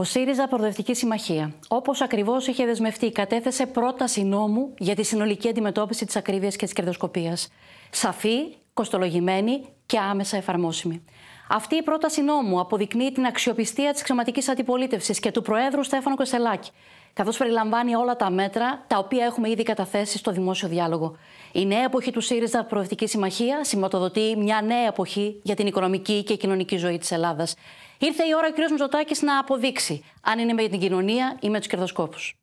Ο ΣΥΡΙΖΑ Προοδευτική Συμμαχία, όπως ακριβώς είχε δεσμευτεί, κατέθεσε πρόταση νόμου για τη συνολική αντιμετώπιση της ακρίβειας και της κερδοσκοπίας. Σαφή, κοστολογημένη και άμεσα εφαρμόσιμη. Αυτή η πρόταση νόμου αποδεικνύει την αξιοπιστία της αξιωματική αντιπολίτευσης και του Προέδρου Στέφανο Κωσελάκη, καθώς περιλαμβάνει όλα τα μέτρα τα οποία έχουμε ήδη καταθέσει στο δημόσιο διάλογο. Η νέα εποχή του ΣΥΡΙΖΑ Προοδευτική Συμμαχία σηματοδοτεί μια νέα εποχή για την οικονομική και κοινωνική ζωή της Ελλάδας. Ήρθε η ώρα ο κ. Μητσοτάκης να αποδείξει αν είναι με την κοινωνία ή με τους κερδοσκόπους.